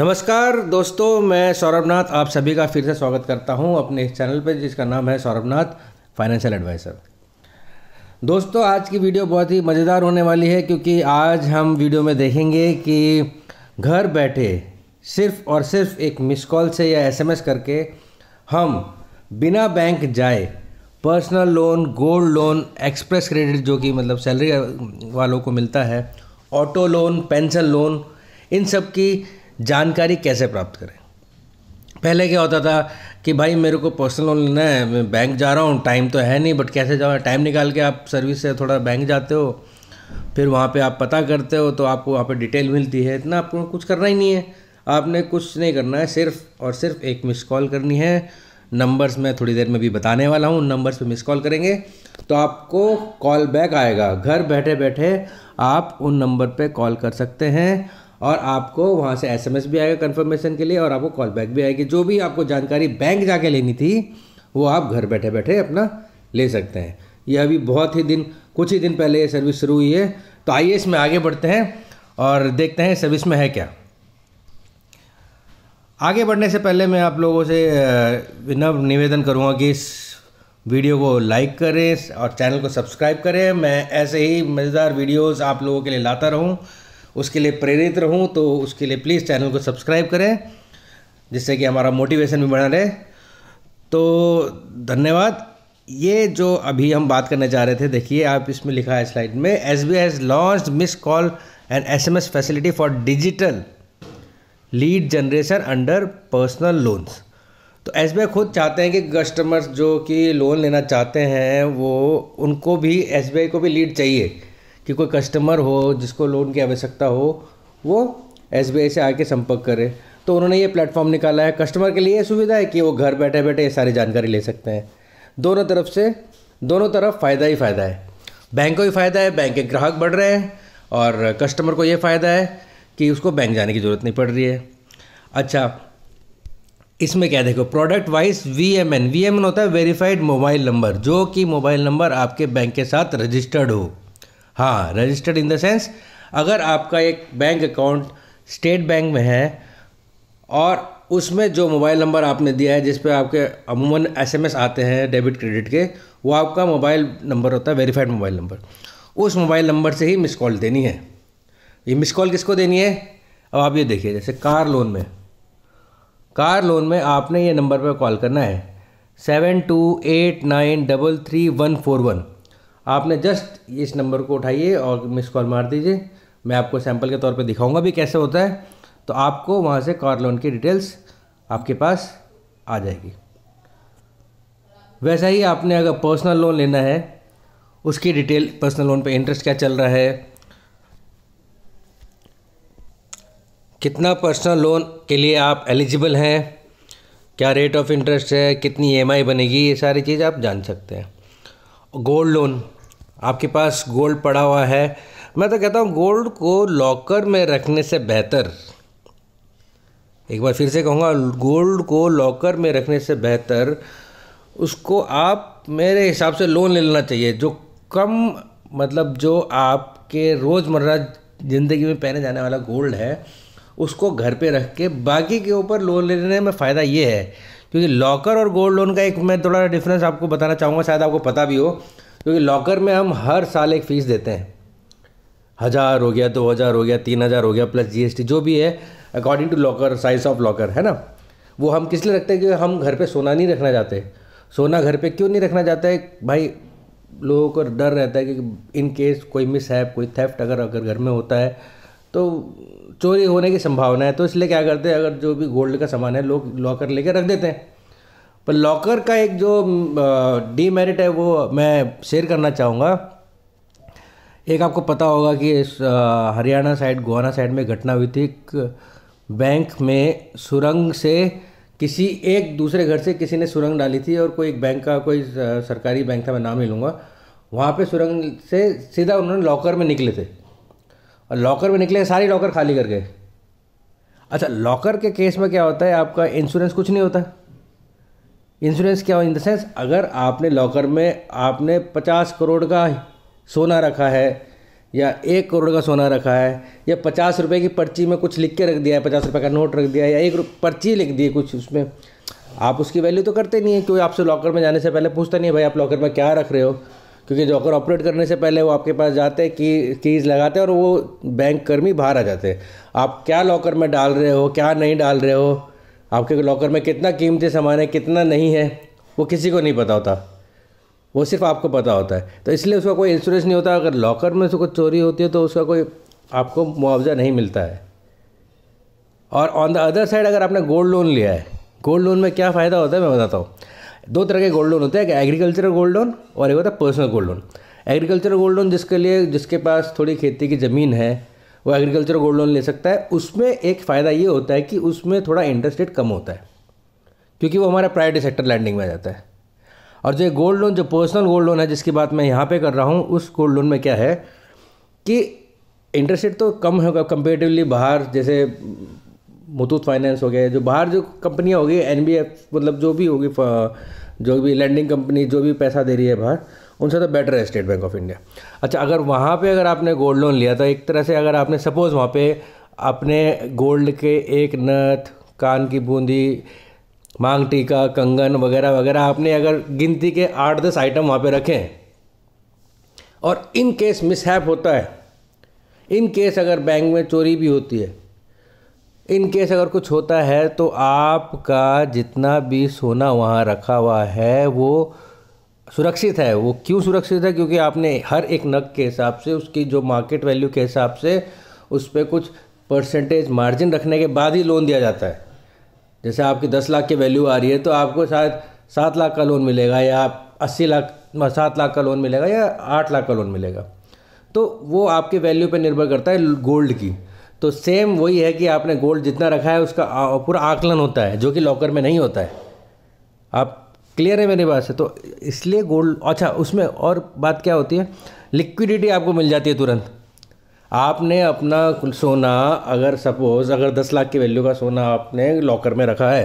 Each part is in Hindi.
नमस्कार दोस्तों मैं सौरभनाथ आप सभी का फिर से स्वागत करता हूं अपने इस चैनल पर जिसका नाम है सौरभनाथ फाइनेंशियल एडवाइज़र दोस्तों आज की वीडियो बहुत ही मज़ेदार होने वाली है क्योंकि आज हम वीडियो में देखेंगे कि घर बैठे सिर्फ और सिर्फ एक मिस कॉल से या एसएमएस करके हम बिना बैंक जाए personal loan gold loan express credit जो कि मतलब सैलरी वालों को मिलता है ऑटो लोन पेंशन लोन इन सब की जानकारी कैसे प्राप्त करें पहले क्या होता था कि भाई मेरे को पर्सनल लोन लेना है मैं बैंक जा रहा हूँ टाइम तो है नहीं बट कैसे जाओ टाइम निकाल के आप सर्विस से थोड़ा बैंक जाते हो फिर वहाँ पे आप पता करते हो तो आपको वहाँ पे डिटेल मिलती है इतना आपको कुछ करना ही नहीं है आपने कुछ नहीं करना है सिर्फ और सिर्फ एक मिस कॉल करनी है नंबर्स मैं थोड़ी देर में भी बताने वाला हूँ नंबर्स पे मिस कॉल करेंगे तो आपको कॉल बैक आएगा घर बैठे बैठे आप उन नंबर पर कॉल कर सकते हैं और आपको वहाँ से एसएमएस भी आएगा कंफर्मेशन के लिए और आपको कॉल बैक भी आएगी जो भी आपको जानकारी बैंक जाके लेनी थी वो आप घर बैठे बैठे अपना ले सकते हैं यह अभी बहुत ही दिन कुछ ही दिन पहले ये सर्विस शुरू हुई है तो आइए इसमें आगे बढ़ते हैं और देखते हैं सर्विस में है क्या आगे बढ़ने से पहले मैं आप लोगों से विनम्र निवेदन करूँगा कि इस वीडियो को लाइक करें और चैनल को सब्सक्राइब करें मैं ऐसे ही मज़ेदार वीडियोस आप लोगों के लिए लाता रहूं उसके लिए प्रेरित रहूँ तो उसके लिए प्लीज़ चैनल को सब्सक्राइब करें जिससे कि हमारा मोटिवेशन भी बना रहे तो धन्यवाद ये जो अभी हम बात करने जा रहे थे देखिए आप इसमें लिखा है स्लाइड में S B I launch miss call and S M S facility for digital lead generation under personal loans तो एस बी आई खुद चाहते हैं कि कस्टमर्स जो कि लोन लेना चाहते हैं वो उनको भी एस बी आई को भी लीड चाहिए कि कोई कस्टमर हो जिसको लोन की आवश्यकता हो वो एस से आके संपर्क करे तो उन्होंने ये प्लेटफॉर्म निकाला है कस्टमर के लिए सुविधा है कि वो घर बैठे बैठे ये सारी जानकारी ले सकते हैं दोनों तरफ से दोनों तरफ फ़ायदा ही फ़ायदा है बैंक को भी फ़ायदा है बैंक के ग्राहक बढ़ रहे हैं और कस्टमर को ये फ़ायदा है कि उसको बैंक जाने की ज़रूरत नहीं पड़ रही है अच्छा इसमें क्या देखो product wise V M N V M N होता है वेरीफाइड मोबाइल नंबर जो कि मोबाइल नंबर आपके बैंक के साथ रजिस्टर्ड हो हाँ रजिस्टर्ड इन द सेंस अगर आपका एक बैंक अकाउंट स्टेट बैंक में है और उसमें जो मोबाइल नंबर आपने दिया है जिस पे आपके अमूमन एसएमएस आते हैं डेबिट क्रेडिट के वो आपका मोबाइल नंबर होता है वेरीफाइड मोबाइल नंबर उस मोबाइल नंबर से ही मिस कॉल देनी है ये मिस कॉल किसको देनी है अब आप ये देखिए जैसे कार लोन में कार लोन में आपने ये नंबर पर कॉल करना है seven two eight nine double three one four one आपने जस्ट इस नंबर को उठाइए और मिस कॉल मार दीजिए मैं आपको सैम्पल के तौर पे दिखाऊंगा भी कैसे होता है तो आपको वहाँ से कार लोन की डिटेल्स आपके पास आ जाएगी वैसा ही आपने अगर पर्सनल लोन लेना है उसकी डिटेल पर्सनल लोन पे इंटरेस्ट क्या चल रहा है कितना पर्सनल लोन के लिए आप एलिजिबल हैं क्या रेट ऑफ इंटरेस्ट है कितनी ई e बनेगी ये सारी चीज़ आप जान सकते हैं गोल्ड लोन आपके पास गोल्ड पड़ा हुआ है मैं तो कहता हूँ गोल्ड को लॉकर में रखने से बेहतर एक बार फिर से कहूँगा गोल्ड को लॉकर में रखने से बेहतर उसको आप मेरे हिसाब से लोन ले लेना चाहिए जो कम मतलब जो आपके रोज़मर्रा ज़िंदगी में पहने जाने वाला गोल्ड है उसको घर पे रख के बाकी के ऊपर लोन लेने में फ़ायदा ये है क्योंकि लॉकर और गोल्ड लोन का एक मैं थोड़ा डिफरेंस आपको बताना चाहूँगा शायद आपको पता भी हो क्योंकि लॉकर में हम हर साल एक फ़ीस देते हैं हज़ार हो गया दो हज़ार हो गया तीन हज़ार हो गया प्लस जीएसटी जो भी है according to locker size of locker है ना वो हम किस लिए रखते हैं क्योंकि हम घर पे सोना नहीं रखना चाहते सोना घर पे क्यों नहीं रखना चाहता है भाई लोगों को डर रहता है कि इन केस कोई मिस है कोई थेफ्ट अगर अगर घर में होता है तो चोरी होने की संभावना है तो इसलिए क्या करते हैं अगर जो भी गोल्ड का सामान है लोग लॉकर लेकर रख देते हैं पर लॉकर का एक जो डीमेरिट है वो मैं शेयर करना चाहूँगा एक आपको पता होगा कि हरियाणा साइड गुआना साइड में घटना हुई थी बैंक में सुरंग से किसी एक दूसरे घर से किसी ने सुरंग डाली थी और कोई एक बैंक का कोई सरकारी बैंक था मैं नाम नहीं लूँगा वहाँ पे सुरंग से सीधा उन्होंने लॉकर में निकले थे और लॉकर में निकले सारी लॉकर खाली कर गए अच्छा लॉकर के केस में क्या होता है आपका इंश्योरेंस कुछ नहीं होता इंश्योरेंस क्या हो इन देंस अगर आपने लॉकर में आपने पचास करोड़ का सोना रखा है या एक करोड़ का सोना रखा है या पचास रुपये की पर्ची में कुछ लिख के रख दिया है पचास रुपये का नोट रख दिया है या एक पर्ची लिख दी है कुछ उसमें आप उसकी वैल्यू तो करते नहीं है क्योंकि आपसे लॉकर में जाने से पहले पूछता नहीं है भाई आप लॉकर में क्या रख रहे हो क्योंकि लॉकर ऑपरेट करने से पहले वो आपके पास जाते हैं की कीज़ लगाते हैं और वो बैंक कर्मी बाहर आ जाते हैं आप क्या लॉकर में डाल रहे हो क्या नहीं डाल रहे हो आपके लॉकर में कितना कीमती सामान है कितना नहीं है वो किसी को नहीं पता होता वो सिर्फ आपको पता होता है तो इसलिए उसका कोई इंश्योरेंस नहीं होता अगर लॉकर में से कुछ चोरी होती है तो उसका कोई आपको मुआवजा नहीं मिलता है और ऑन द अदर साइड अगर आपने गोल्ड लोन लिया है गोल्ड लोन में क्या फ़ायदा होता है मैं बताता हूँ दो तरह के गोल्ड लोन होते हैं एक एग्रीकल्चरल गोल्ड लोन और एक होता है personal gold loan agricultural gold loan जिसके लिए जिसके पास थोड़ी खेती की ज़मीन है वो एग्रीकल्चर गोल्ड लोन ले सकता है उसमें एक फ़ायदा ये होता है कि उसमें थोड़ा इंटरेस्ट रेट कम होता है क्योंकि वो हमारा प्राइवेट सेक्टर लैंडिंग में आ जाता है और जो गोल्ड लोन जो पर्सनल गोल्ड लोन है जिसकी बात मैं यहाँ पे कर रहा हूँ उस गोल्ड लोन में क्या है कि इंटरेस्ट रेट तो कम होगा कंपेरेटिवली बाहर जैसे मुतूत फाइनेंस हो गए जो बाहर जो कंपनियाँ होगी एन मतलब जो भी होगी जो भी लैंडिंग कंपनी जो भी पैसा दे रही है बाहर उनसे तो बेटर है स्टेट बैंक ऑफ इंडिया अच्छा अगर वहाँ पे अगर आपने गोल्ड लोन लिया तो एक तरह से अगर आपने सपोज़ वहाँ पे अपने गोल्ड के एक नथ कान की बूंदी मांग टीका कंगन वगैरह वगैरह आपने अगर गिनती के आठ दस आइटम वहाँ पे रखें और इन केस मिसहैप होता है इन केस अगर बैंक में चोरी भी होती है इन केस अगर कुछ होता है तो आपका जितना भी सोना वहाँ रखा हुआ है वो सुरक्षित है वो क्यों सुरक्षित है क्योंकि आपने हर एक नग के हिसाब से उसकी जो मार्केट वैल्यू के हिसाब से उस पर कुछ परसेंटेज मार्जिन रखने के बाद ही लोन दिया जाता है जैसे आपकी दस लाख की वैल्यू आ रही है तो आपको शायद सात लाख का लोन मिलेगा या आप अस्सी लाख सात लाख का लोन मिलेगा या आठ लाख का लोन मिलेगा तो वो आपके वैल्यू पर निर्भर करता है गोल्ड की तो सेम वही है कि आपने गोल्ड जितना रखा है उसका पूरा आकलन होता है जो कि लॉकर में नहीं होता है आप क्लियर है मेरे पास तो इसलिए गोल्ड अच्छा उसमें और बात क्या होती है लिक्विडिटी आपको मिल जाती है तुरंत आपने अपना सोना अगर सपोज़ अगर दस लाख की वैल्यू का सोना आपने लॉकर में रखा है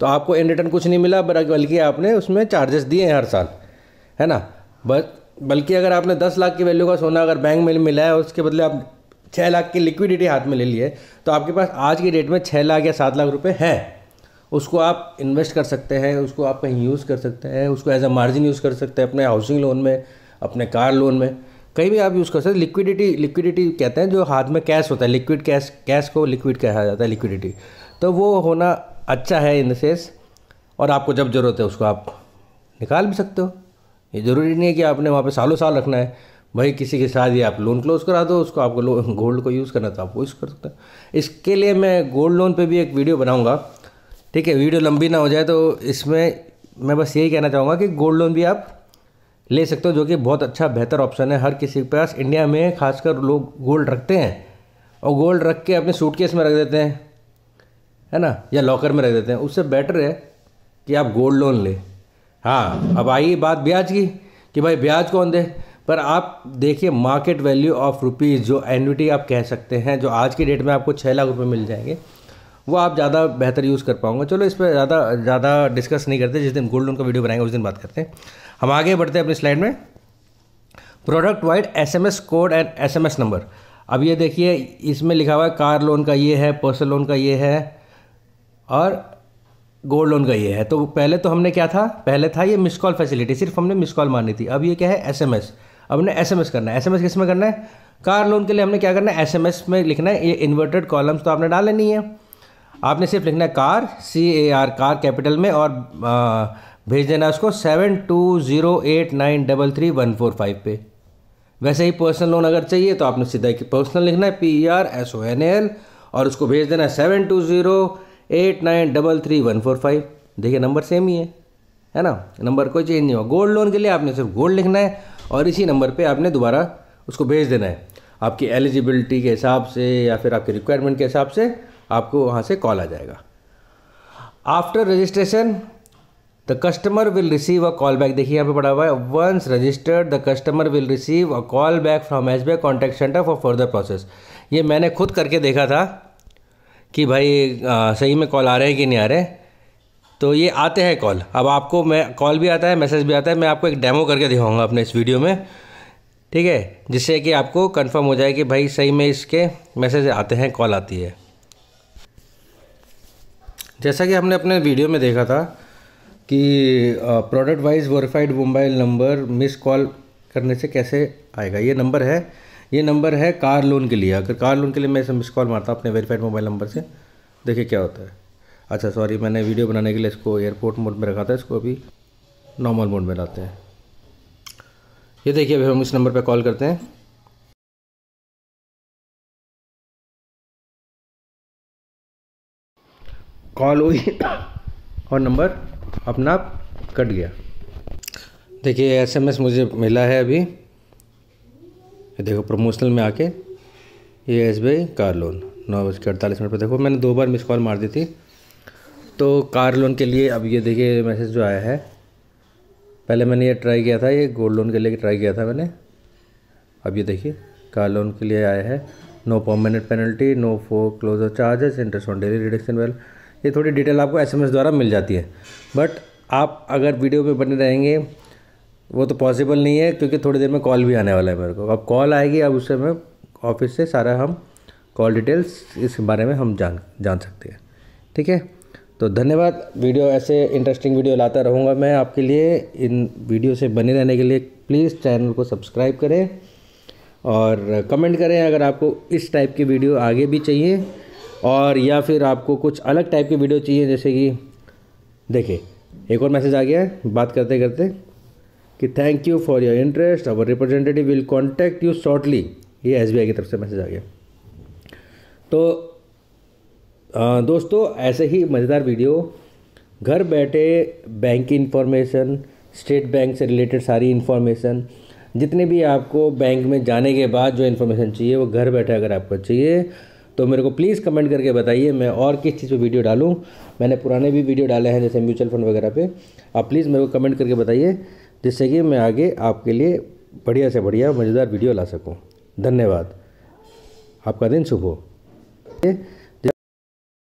तो आपको इन रिटर्न कुछ नहीं मिला बल्कि आपने उसमें चार्जेस दिए हैं हर साल है ना बस बल्कि अगर आपने दस लाख की वैल्यू का सोना अगर बैंक में मिला है उसके बदले आप छः लाख की लिक्विडिटी हाथ में ले लिए तो आपके पास आज की डेट में छः लाख या सात लाख रुपये हैं उसको आप इन्वेस्ट कर सकते हैं उसको आप कहीं यूज़ कर सकते हैं उसको एज अ मार्जिन यूज़ कर सकते हैं अपने हाउसिंग लोन में अपने कार लोन में कहीं भी आप यूज़ कर सकते हैं लिक्विडिटी लिक्विडिटी कहते हैं जो हाथ में कैश होता है लिक्विड कैश कैश को लिक्विड कहा जाता है लिक्विडिटी तो वो होना अच्छा है इन द और आपको जब ज़रूरत है उसको आप निकाल भी सकते हो ये ज़रूरी नहीं है कि आपने वहाँ पे सालों साल रखना है भाई किसी के साथ ही आप लोन क्लोज करा दो उसको आपको गोल्ड को यूज़ करना तो आप वो यूज़ कर सकते हैं इसके लिए मैं गोल्ड लोन पर भी एक वीडियो बनाऊँगा ठीक है वीडियो लंबी ना हो जाए तो इसमें मैं बस यही कहना चाहूँगा कि गोल्ड लोन भी आप ले सकते हो जो कि बहुत अच्छा बेहतर ऑप्शन है हर किसी के पास इंडिया में खासकर लोग गोल्ड रखते हैं और गोल्ड रख के अपने सूटकेस में रख देते हैं है ना या लॉकर में रख देते हैं उससे बेटर है कि आप गोल्ड लोन लें हाँ अब आई बात ब्याज की कि भाई ब्याज कौन दे पर आप देखिए मार्केट वैल्यू ऑफ रुपीज़ जो एनविटी आप कह सकते हैं जो आज की डेट में आपको छः लाख रुपये मिल जाएंगे वो आप ज़्यादा बेहतर यूज़ कर पाऊंगा चलो इस पर ज़्यादा ज़्यादा डिस्कस नहीं करते जिस दिन गोल्ड लोन का वीडियो बनाएंगे उस दिन बात करते हैं हम आगे बढ़ते हैं अपनी स्लाइड में product wise S code and S number अब ये देखिए इसमें लिखा हुआ है कार लोन का ये है पर्सनल लोन का ये है और गोल्ड लोन का ये है तो पहले तो हमने क्या था पहले था ये मिस कॉल फैसिलिटी सिर्फ हमने मिस कॉल मारनी थी अब ये क्या है एस एम एस अब हमने एस एम एस करना है एस एम एस किस में करना है कार लोन के लिए हमने क्या करना है एस एम एस में लिखना है ये इन्वर्टेड कॉलम्स तो आपने डाले नहीं है आपने सिर्फ लिखना है car C A R car capital में और भेज देना उसको seven two zero eight nine double three one four five पे वैसे ही पर्सनल लोन अगर चाहिए तो आपने सीधा कि पर्सनल लिखना है P E R S O N L और उसको भेज देना है seven two zero eight nine double three one four five देखिए नंबर सेम ही है है ना नंबर कोई चेंज नहीं हुआ गोल्ड लोन के लिए आपने सिर्फ गोल्ड लिखना है और इसी नंबर पे आपने दोबारा उसको भेज देना है आपकी एलिजिबिलिटी के हिसाब से या फिर आपके रिक्वायरमेंट के हिसाब से आपको वहाँ से कॉल आ जाएगा after registration the customer will receive a call back देखिए यहाँ पे पड़ा हुआ है once registered the customer will receive a call back from S B contact centre for further process ये मैंने खुद करके देखा था कि भाई आ, सही में कॉल आ रहे हैं कि नहीं आ रहे तो ये आते हैं कॉल अब आपको मैं कॉल भी आता है मैसेज भी आता है मैं आपको एक डेमो करके दिखाऊंगा अपने इस वीडियो में ठीक है जिससे कि आपको कंफर्म हो जाए कि भाई सही में इसके मैसेज आते हैं कॉल आती है जैसा कि हमने अपने वीडियो में देखा था कि product wise verified mobile number miss call करने से कैसे आएगा ये नंबर है ये नंबर है कार लोन के लिए अगर कार लोन के लिए मैं इसे मिस कॉल मारता हूँ अपने वेरीफाइड मोबाइल नंबर से देखिए क्या होता है अच्छा सॉरी मैंने वीडियो बनाने के लिए इसको एयरपोर्ट मोड में रखा था इसको अभी नॉर्मल मोड में लाते हैं ये देखिए अभी हम इस नंबर पर कॉल करते हैं कॉल हुई और नंबर अपना आप कट गया देखिए एसएमएस मुझे मिला है अभी देखो प्रमोशनल में आके ये एस कार लोन नौ बज के अड़तालीस मिनट पर देखो मैंने दो बार मिस कॉल मार दी थी तो कार लोन के लिए अब ये देखिए मैसेज जो आया है पहले मैंने ये ट्राई किया था ये गोल्ड लोन के लिए ट्राई किया था मैंने अब ये देखिए कार लोन के लिए आया है no permanent penalty no foreclosure charges interest on daily reduction well ये थोड़ी डिटेल आपको एस द्वारा मिल जाती है बट आप अगर वीडियो पे बने रहेंगे वो तो पॉसिबल नहीं है क्योंकि थोड़ी देर में कॉल भी आने वाला है मेरे को अब कॉल आएगी अब उससे मैं ऑफिस से सारा हम कॉल डिटेल्स इस बारे में हम जान जान सकते हैं ठीक है तो धन्यवाद वीडियो ऐसे इंटरेस्टिंग वीडियो लाता रहूँगा मैं आपके लिए इन वीडियो से बने रहने के लिए प्लीज़ चैनल को सब्सक्राइब करें और कमेंट करें अगर आपको इस टाइप की वीडियो आगे भी चाहिए और या फिर आपको कुछ अलग टाइप की वीडियो चाहिए जैसे कि देखिए एक और मैसेज आ गया है बात करते करते कि thank you for your interest our representative will contact you shortly ये एस की तरफ से मैसेज आ गया तो आ, दोस्तों ऐसे ही मज़ेदार वीडियो घर बैठे बैंक की इन्फॉर्मेशन स्टेट बैंक से रिलेटेड सारी इन्फॉर्मेशन जितने भी आपको बैंक में जाने के बाद जो इन्फॉर्मेशन चाहिए वो घर बैठे अगर आपको चाहिए तो मेरे को प्लीज़ कमेंट करके बताइए मैं और किस चीज़ पे वीडियो डालूँ मैंने पुराने भी वीडियो डाले हैं जैसे म्यूचुअल फंड वगैरह पे आप प्लीज़ मेरे को कमेंट करके बताइए जिससे कि मैं आगे आपके लिए बढ़िया से बढ़िया मज़ेदार वीडियो ला सकूँ धन्यवाद आपका दिन शुभ हो